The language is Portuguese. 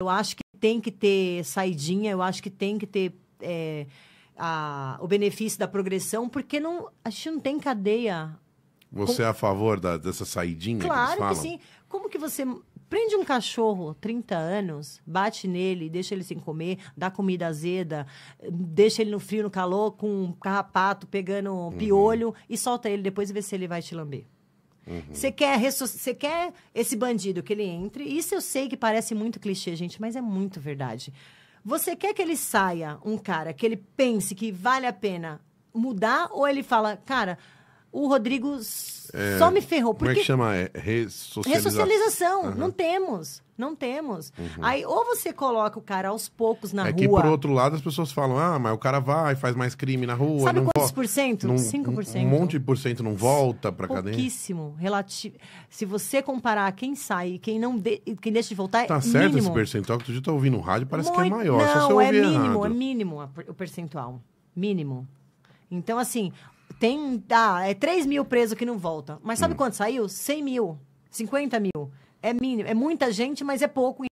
Eu acho que tem que ter saidinha, eu acho que tem que ter é, a, o benefício da progressão, porque não, a gente não tem cadeia. Você é Com... é a favor da, dessa saidinha? Claro que, que sim. Como que você prende um cachorro 30 anos, bate nele, deixa ele sem comer, dá comida azeda, deixa ele no frio, no calor, com um carrapato pegando uhum. piolho uhum. e solta ele depois e vê se ele vai te lamber. Você uhum. quer, você quer esse bandido que ele entre. Isso eu sei que parece muito clichê, gente, mas é muito verdade. Você quer que ele saia um cara que ele pense que vale a pena mudar ou ele fala, cara, o Rodrigo é, só me ferrou. Porque... Como é que chama? É, ressocialização. ressocialização. Uhum. Não temos. Não temos. Uhum. Aí, ou você coloca o cara aos poucos na é rua. É que, por outro lado, as pessoas falam: ah, mas o cara vai, faz mais crime na rua. Sabe quantos por cento? Não, 5%. Um, um monte de por cento não volta pra cadeia. Pouquíssimo. Relativo. Se você comparar quem sai e quem, não de... quem deixa de voltar, tá é certo esse percentual que tu já tá ouvindo no rádio, parece Muito... que é maior. Não, é mínimo, errado. é mínimo o percentual. Mínimo. Então, assim, tem, ah, é 3 mil presos que não volta. Mas sabe hum. quanto saiu? 100 mil, 50 mil. É mínimo, é muita gente, mas é pouco